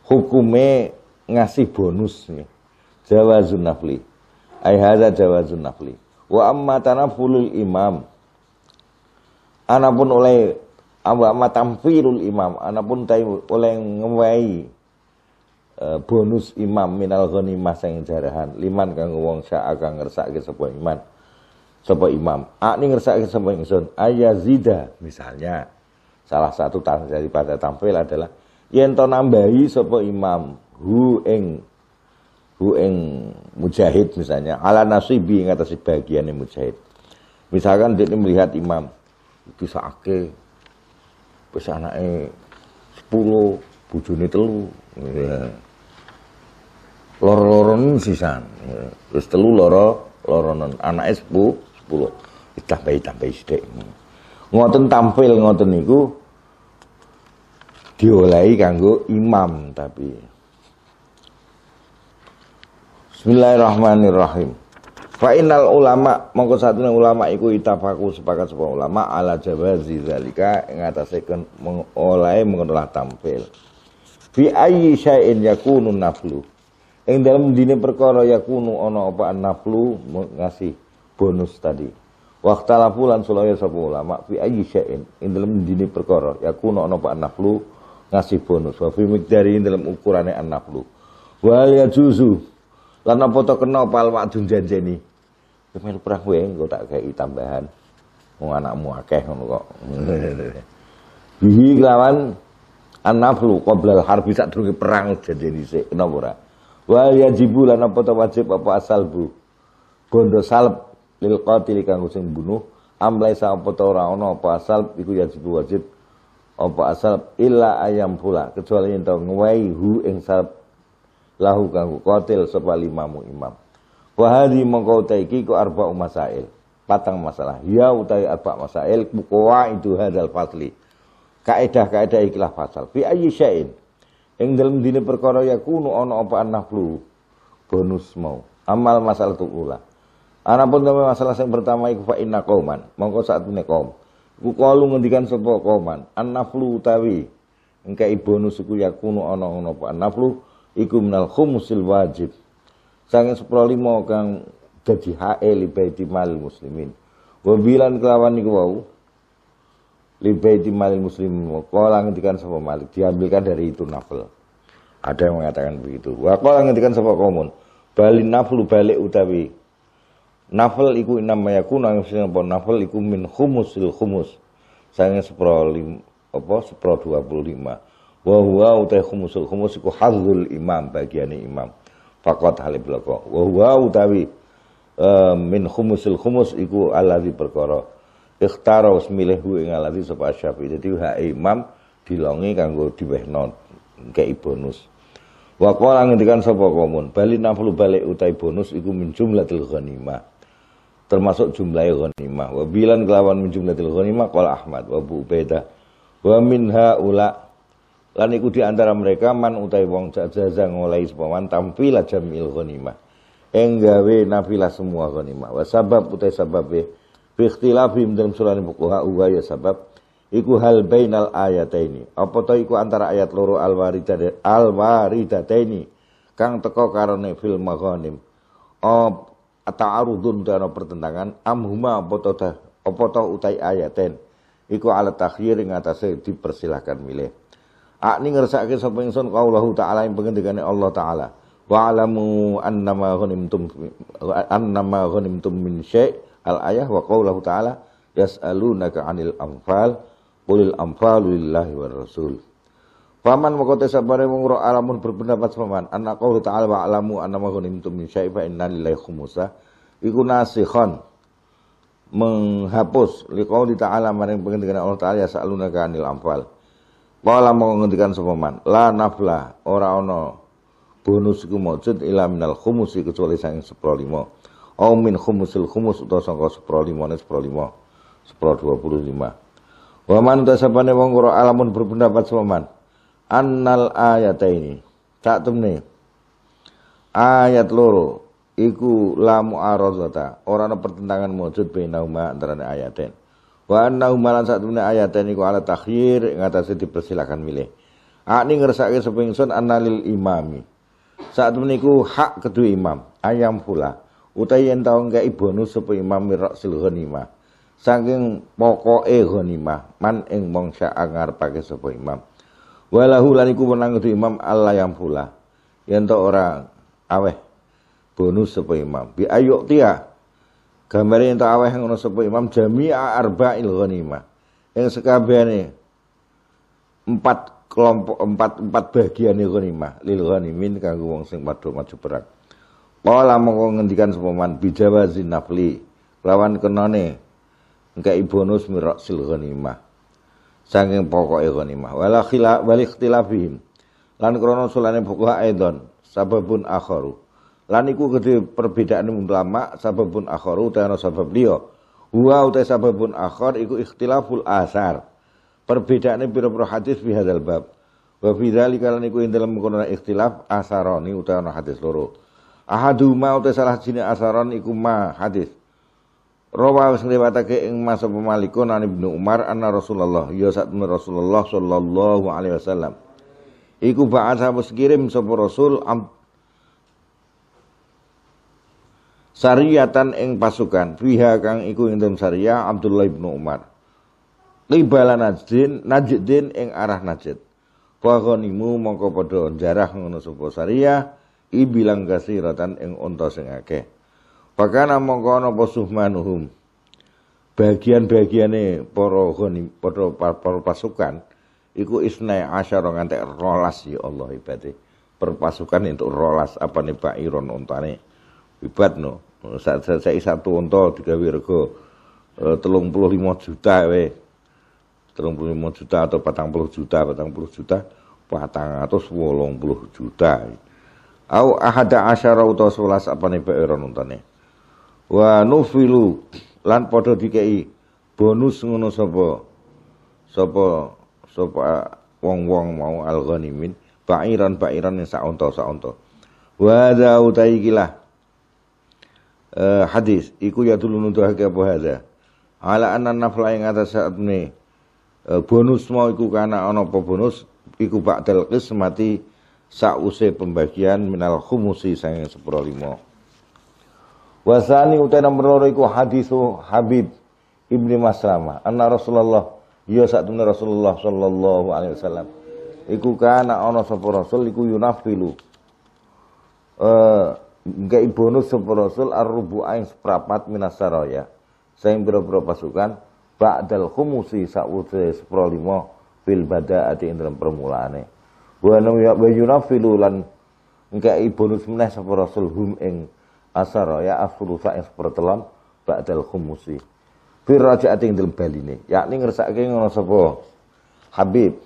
Hukume ngasih bonus nih. Jawazun nafli. Ai hadza jawazun Wa amma tanafulul imam. Anapun oleh amma tamfirul imam, anapun tai oleh ngewahi Eh, bonus imam minal ghanimah sing jarahan liman kang wong sya'a ngerasa ngersake sapa iman sapa imam a ning ngersake sapa ingsun zida misalnya salah satu pada tampil adalah yang to nambahi sapa imam hu ing hu ing mujahid misalnya ala nasibi ing atas yang mujahid misalkan dia melihat imam itu sakit wis anake 10 bojone telu nah, loro-loron sisan terus telu loro loronon anake 10 10 ditambahi-tambahi sithik ngoten tampil ngoten niku diolahi kanggo imam tapi Bismillahirrahmanirrahim Fa innal ulama mongko satune ulama iku itafaku sepakat semua ulama ala jawazi zalika ing atase oleh mengelola tampil. Fi ayyi syai'in yakunu naflu. Ing dalam dini perkara kunu ono apa annaflu ngasih bonus tadi. Waktu lapulan sulaya sapa ulama fi aji syain. ing dalam dini perkara kunu ono apa annaflu ngasih bonus wa fi miqdari ing dalam ukurane annaflu. Wal yajuzu lan apa to kenal pal waktu janjeni. Kemarin ya, perang gue enggak tak kayak tambahan. Wong anakmu akeh ngono kok. Bihi kelawan kau qoblal harbi saat perang janjeni sik napa ora? Wa yajibu lan apa ta wajib apa bu, Gondo salb lil qatil kang sing bunuh amlai sama apa ta ora apa asal iku yajibu wajib apa asal illa ayam pula kecuali yang tau ngwehi hu ing salb lahu kanggo qatil sapa limamu imam. Wa mengkau mongko iki ku arba masail. Patang masalah. Ya utai arba masail ku itu hadal fasli. Kaedah-kaedah ikhlas fasal. Fi ayyi syai'in Ing dalam dini perkara yakunu opa apa flu bonus mau. Amal masalah tuh ula. pun namanya masalah yang pertama iku fa inna koman, Mongko saat punya kom, Iku kalu ngendikan koman anak flu tawi engkai bonus iku kuno ono ono apa flu iku minal khumusil wajib. Sange sepuluh kang orang hae li mal muslimin. bilang kelawan iku wau libaiti malik muslim kola ngendikan sapa malik diambilkan dari itu nafl ada yang mengatakan begitu wa kola ngendikan komun balin naflu balik utawi nafl iku namanya kuna sing apa nafl iku min humusil humus sayangnya sepro lim, apa sepro 25 wa huwa utai humusil khumus iku hadzul imam bagiane imam faqat hal bloko wa utawi uh, min humusil humus iku aladhi perkoroh ikhtaro milih ku ing alati sapa Syafi'i. Dadi hak imam dilongi kanggo diwehno kei bonus. Wa qala ngendikan sapa komun, bali 60 balik utai bonus iku min jumlatil ghanimah. Termasuk jumlah ghanimah. Wa bilan kelawan min jumlatil ghanimah qala Ahmad wa Bu Waminha Wa min haula lan iku di antara mereka man utai wong jajaza ngolai man tampil jamil ghanimah. Enggawe nafilah semua ghanimah. Wa sabab utai sababe fi ikhtilafihim dalam surah al-buqaha wa ya sabab iku hal bainal ayataini apa to iku antara ayat loro al waridah al-waridataini kang teko karone fil maghanim op ta'arudun dana pertentangan amhuma apa to apa to utai ayaten iku ala takhir ing atase dipersilahkan milih akni ngersake sapa ingsun kaulahu taala ing pengendikane Allah taala wa alamu annama ghanimtum annama ghanimtum min syai' al-ayah wa qawlahu ta'ala yas'alunaka 'anil anfal qulil anfalu lillahi war rasul. Faman moko te sabare wong ora alamun berpendapat faman anak qawlu ta'ala wa alamu anna ma ghanimtum min fa inna lillahi khumusa iku nasihon menghapus liqauli ta'ala maring pengendikan Allah taala yas'alunaka 'anil amfal Qala mau ngendikan sepaman la nafla ora ana bonus ku mojud ila minal khumusi kecuali saking 15 au min khumusil khumus utawa sangka seprolima ne seprolima sepro dua puluh lima wa man sabane wong kura alamun berpendapat sepaman. annal ayat ini tak temne ayat loro iku lamu aradata orang ana pertentangan wujud bainauma antara ayaten wa annauma lan sak temne ini iku ala takhir. Ngatasi dipersilakan milih Ani ngersake sepingsun analil imami. Saat meniku hak kedua imam, ayam pula utai yen tau ngkai bonus supaya imam miraksil ghanimah saking pokoke ghanimah man ing mongsa pakai supaya imam walahu lan ku menang kudu imam Allah yang pula yang tahu orang aweh bonus supaya imam bi ayo tia gambar yang tahu aweh ngono supaya imam jami'a arba ghanimah yang sekabehane empat kelompok empat empat bagian ghanimah lil ghanimin kanggo wong sing padha maju perang Pola mongko ngendikan sapa man bijawazin lawan kenone engke ibonus mirak sil Saking pokoke ghanimah wala khila wali ikhtilafihim. Lan krana sulane fuqaha aidon sababun akharu. Lan iku gede perbedaan ulama sababun akharu utawa sabab liya. Huwa utawa sababun akhar iku ikhtilaful asar. Perbedaane pira-pira hadis fi hadzal bab. Wa fi dzalika lan iku ing dalem ikhtilaf asaroni utawa hadis loro. Ahadu ma salah sini asaron iku ma hadis. Rawa wis ngliwatake ing Mas Malikun an Ibnu Umar anna Rasulullah ya satmen Rasulullah sallallahu alaihi wasallam. Iku ba'atha wis kirim sapa Rasul am Sariyatan ing pasukan fiha kang iku ing Sariyah Abdullah Ibnu Umar. Qibala Najdin, Najdin ing arah Najd. Faghanimu mongko padha jarah ngono sapa Sariyah ibilang kasiratan ing unta sing akeh pakana mongko ana apa suhmanuhum bagian-bagiane para para para pasukan iku isnai asyara nganti rolas ya Allah ibate perpasukan untuk rolas apa nih Pak Iron untane ibat no saat saya satu unta digawe rego eh, telung puluh lima juta we telung puluh lima juta atau patang puluh juta patang puluh juta patang atau wolong puluh juta au ahada asyara utawa 11 apane baira nuntane wa nufilu lan padha dikei bonus ngono sapa sapa sapa wong-wong mau al-ghanimin bairan bairan yang sak unta wa hadza utai kilah uh, hadis iku ya dulu nuduhake apa hadza ala anna nafla ing atas saat ini uh, bonus mau iku kana ono apa bonus iku ba'dal mati sause pembagian minal khumusi sange limo Wasani utai nomor loro iku hadisu Habib Ibni Maslamah anna Rasulullah ya sak Rasulullah sallallahu alaihi wasallam iku kana ana sapa rasul iku yunafilu eh gawe bonus sapa rasul arrubu seprapat minas saraya sing pira pasukan ba'dal khumusi sa'udze 15 fil ati indram permulaannya wa nam ya bayunafilu lan engkai bonus meneh sapa rasul hum ing asara ya afulu ing pertelan ba'dal khumusi fi rajaati ing dalem baline yakni ngersake ngono sapa Habib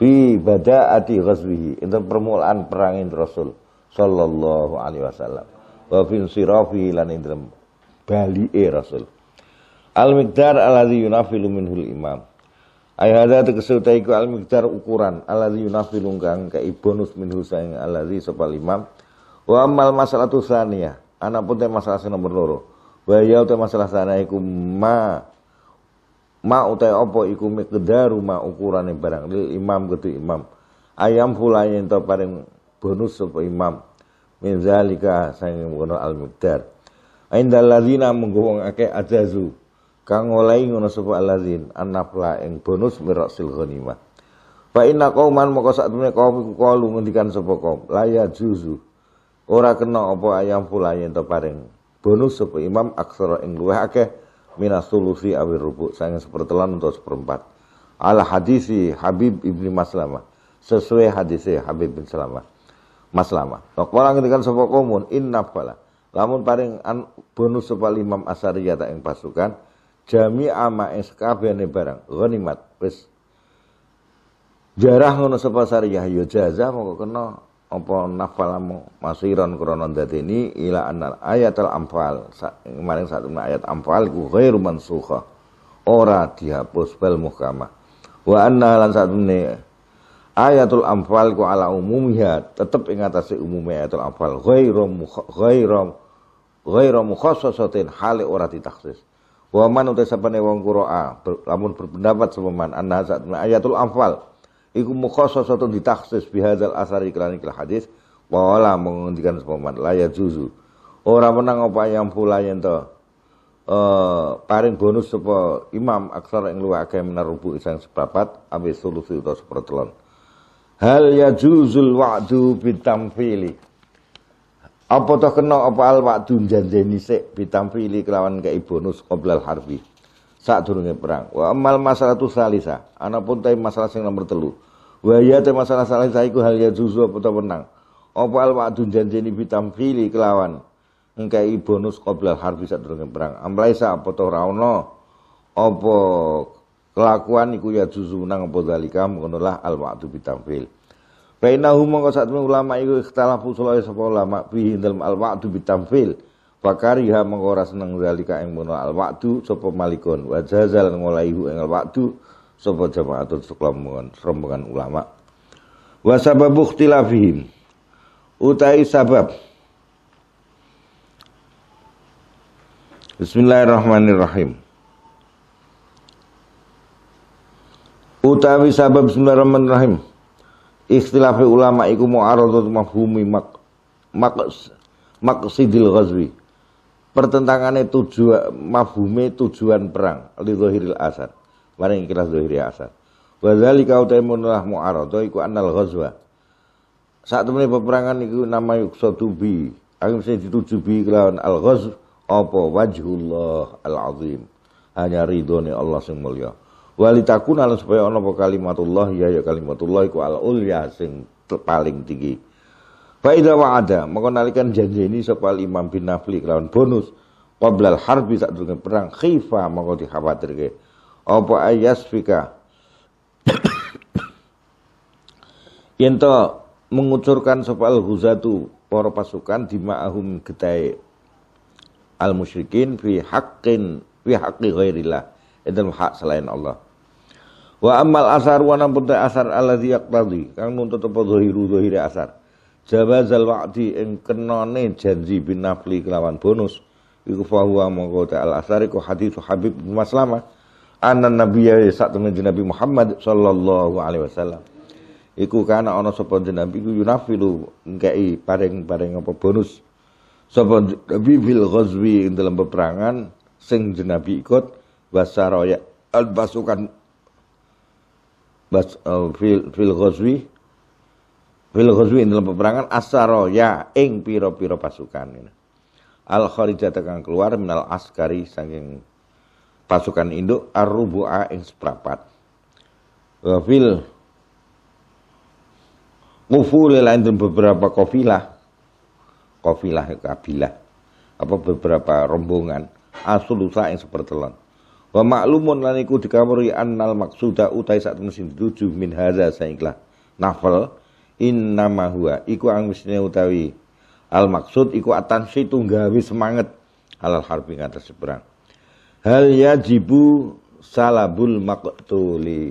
fi badaati ghazwihi ing permulaan perangin rasul sallallahu alaihi wasallam wa fi sirafi lan ing dalem balike rasul al miqdar alladhi yunafilu minhul imam Ayahada tegese utai al-miqdar ukuran alladzi yunafilu kang kei bonus min husain alladzi sapa imam. Wa mal masalatu ya Ana pun masalah sing nomor loro. Wa ya utai masalah sana iku ma ma utai opo iku miqdaru ma ukurane barang lil imam kudu imam. Ayam fulayen to paring bonus sapa imam. Min zalika sing ngono al-miqdar. Ainda ladzina menggowo ake ajazu kang oleh ngono sapa alazin annafla ing bonus mirasil ghanimah fa inna qauman moko sak temne kaum kalu ngendikan sapa kaum ya juzu ora kena apa ayam pula yen to paring bonus sapa imam aksara ing luweh akeh minas sulusi awir rubuk sange sepertelan untuk seperempat ala hadisi Habib ibni Maslama, sesuai hadisi Habib bin Salamah Maslamah Nokpala ngendikan sapa kaum inna fala lamun paring an bonus sapa imam asariyata ing pasukan jami SKB sekabehane barang ghanimat wis jarah ngono sapa sariyah ya jaza mongko kena apa nafalamu masiron krana dadeni ila anal al amfal kemarin satu ayat amfal ku ghairu mansukha ora dihapus bel muhkamah wa anna lan ne ayatul amfal ku ala ya tetep ingatasi atase umume ayatul amfal ghairu ghairu ghairu mukhassasatin hale ora ditakhsis Wa untuk utai nih wong kuroa, lamun berpendapat sapa man anna ayatul anfal iku mukhassasatun ditaksis bihadzal asari iklan iklan hadis wala menghentikan sapa man la yajuzu. Orang menang apa yang pula yang to uh, paring bonus sapa imam aksara yang luwih akeh menarubu rubu isang seprapat ambis solusi seperti sepertelon. Hal waktu wa'du fili. Apa toh kena apa al wa'du janjeni sik bitampili kelawan kei bonus qoblal harfi. saat turunnya perang. Wa amal masalah tu salisa. Anapun tay masalah sing nomor telu. Wa ya tay masalah salisa iku hal ya juzu apa toh menang. Apa al wa'du janjeni bitampili kelawan ngkei bonus qoblal harfi saat turunnya perang. Amlaisa apa toh ra ono apa kelakuan iku ya juzu nang apa zalika mengono al wa'du fili. Bainahu saat sak ulama itu ikhtalafu pusulah sapa ulama fi dalam al waktu bitamfil. Fakariha mongko ora seneng zalika yang mengenal al waktu sapa malikun wa jazal ngolaihu engal al sepo sapa atau sekelompokan rombongan ulama. Wa sababu ikhtilafihim. Utai sabab Bismillahirrahmanirrahim. Utawi sabab Bismillahirrahmanirrahim istilah ulama iku mu'aradat mafhumi mak mak sidil ghazwi. Pertentangannya tujuan mafhume tujuan perang li zahiril asar. Maring kira zahiri asar. Wa dzalika utaimunlah mu'arada iku annal ghazwa. Saat temene peperangan iku nama yuksadu bi. Aku mesti dituju bi kelawan al ghazw apa wajhullah al azim. Hanya ridhone Allah sing mulya. Walitaku nalar supaya ono po kalimatullah ya ya kalimatullah iku al ulya sing paling tinggi fa idza ada maka janji ini soal imam bin nafli lawan bonus qablal harbi sadurunge perang khifa maka dikhawatirke apa ayas fika yento mengucurkan soal huzatu para pasukan dima'ahum ketai al musyrikin fi haqqin fi haqqi ghairillah itu hak selain Allah Wa amal asar wa nampun ta asar ziyak tadi, kang nun tetep zahiru zahire asar. zal wakti ing kenone janji bin nafli kelawan bonus iku fahuwa mongko ta al asar iku hadis Habib bin Maslama anna nabiyya saat temen Nabi Muhammad sallallahu alaihi wasallam. Iku kana ana sapa Nabi iku yunafilu ngkei paring-paring apa bonus. Sapa Nabi fil ghazwi dalam peperangan sing jenabi ikut wasaraya al pasukan bas eh, fil fil ghazwi fil ghazwi dalam peperangan asaro ya ing piro-piro pasukan ini. Al kharijat tekan keluar minal askari saking pasukan induk arrubu'a ing seprapat. Wa eh, fil ngufuli lain beberapa kofilah kofilah kabilah apa beberapa rombongan asulusa yang sepertelon Wa di kamar iku dikamuri annal maksuda utai saat mesin sing dituju min hadza saiklah. Nafal innama huwa iku angwisne utawi al maksud iku atansi tunggawi semangat alal harbi ngatas seberang. Hal yajibu salabul maqtuli.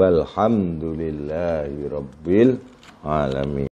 Walhamdulillahi rabbil alamin.